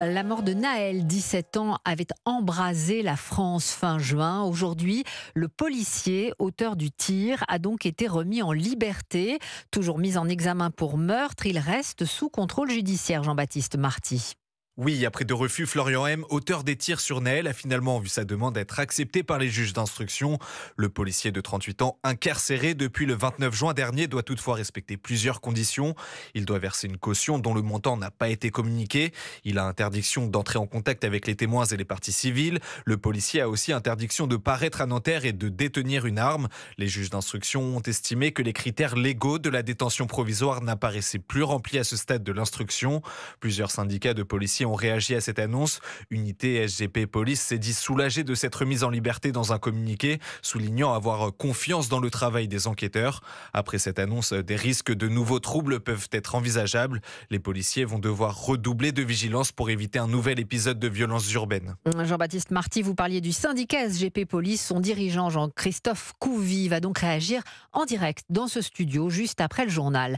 La mort de Naël, 17 ans, avait embrasé la France fin juin. Aujourd'hui, le policier, auteur du tir, a donc été remis en liberté. Toujours mis en examen pour meurtre, il reste sous contrôle judiciaire, Jean-Baptiste Marty. Oui, après deux refus, Florian M, auteur des tirs sur Nael, a finalement vu sa demande être acceptée par les juges d'instruction. Le policier de 38 ans, incarcéré depuis le 29 juin dernier, doit toutefois respecter plusieurs conditions. Il doit verser une caution dont le montant n'a pas été communiqué. Il a interdiction d'entrer en contact avec les témoins et les parties civiles. Le policier a aussi interdiction de paraître à Nanterre et de détenir une arme. Les juges d'instruction ont estimé que les critères légaux de la détention provisoire n'apparaissaient plus remplis à ce stade de l'instruction. Plusieurs syndicats de policiers ont réagi à cette annonce. Unité SGP Police s'est dit soulagée de cette remise en liberté dans un communiqué, soulignant avoir confiance dans le travail des enquêteurs. Après cette annonce, des risques de nouveaux troubles peuvent être envisageables. Les policiers vont devoir redoubler de vigilance pour éviter un nouvel épisode de violences urbaines. Jean-Baptiste Marty, vous parliez du syndicat SGP Police. Son dirigeant Jean-Christophe Couvi va donc réagir en direct dans ce studio juste après le journal.